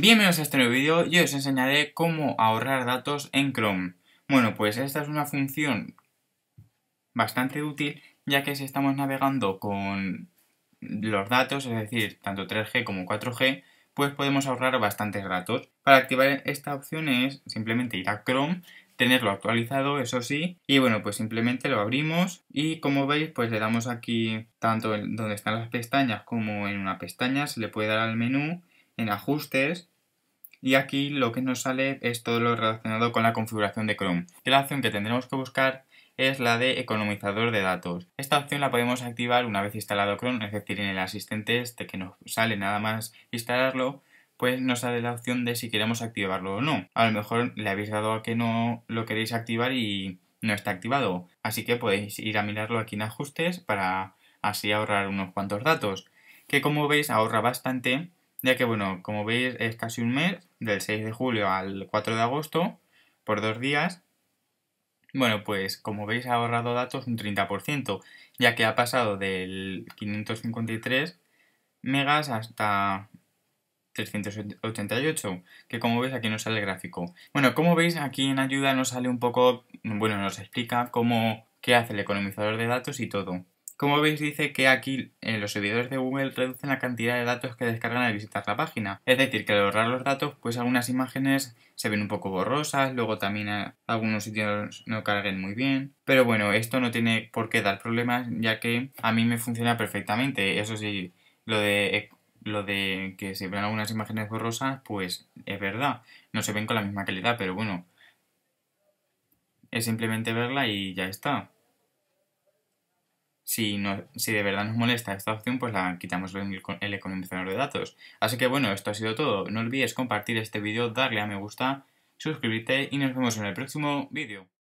Bienvenidos a este nuevo vídeo y os enseñaré cómo ahorrar datos en Chrome. Bueno, pues esta es una función bastante útil ya que si estamos navegando con los datos, es decir, tanto 3G como 4G, pues podemos ahorrar bastantes datos. Para activar esta opción es simplemente ir a Chrome, tenerlo actualizado, eso sí, y bueno, pues simplemente lo abrimos y como veis, pues le damos aquí tanto donde están las pestañas como en una pestaña, se le puede dar al menú en ajustes y aquí lo que nos sale es todo lo relacionado con la configuración de Chrome. la opción que tendremos que buscar es la de economizador de datos. Esta opción la podemos activar una vez instalado Chrome, es decir, en el asistente este que nos sale nada más instalarlo, pues nos sale la opción de si queremos activarlo o no. A lo mejor le habéis dado a que no lo queréis activar y no está activado, así que podéis ir a mirarlo aquí en ajustes para así ahorrar unos cuantos datos, que como veis ahorra bastante ya que, bueno, como veis es casi un mes, del 6 de julio al 4 de agosto, por dos días. Bueno, pues como veis ha ahorrado datos un 30%, ya que ha pasado del 553 megas hasta 388, que como veis aquí no sale el gráfico. Bueno, como veis aquí en ayuda nos sale un poco, bueno, nos explica cómo, qué hace el economizador de datos y todo. Como veis dice que aquí eh, los servidores de Google reducen la cantidad de datos que descargan al visitar la página. Es decir, que al ahorrar los datos, pues algunas imágenes se ven un poco borrosas, luego también eh, algunos sitios no carguen muy bien. Pero bueno, esto no tiene por qué dar problemas ya que a mí me funciona perfectamente. Eso sí, lo de, eh, lo de que se ven algunas imágenes borrosas, pues es verdad. No se ven con la misma calidad, pero bueno. Es simplemente verla y ya está si, de verdad nos molesta esta opción, pues la quitamos en el economizador de datos. Así que bueno, esto ha sido todo. No olvides compartir este vídeo, darle a me gusta, suscribirte y nos vemos en el próximo vídeo.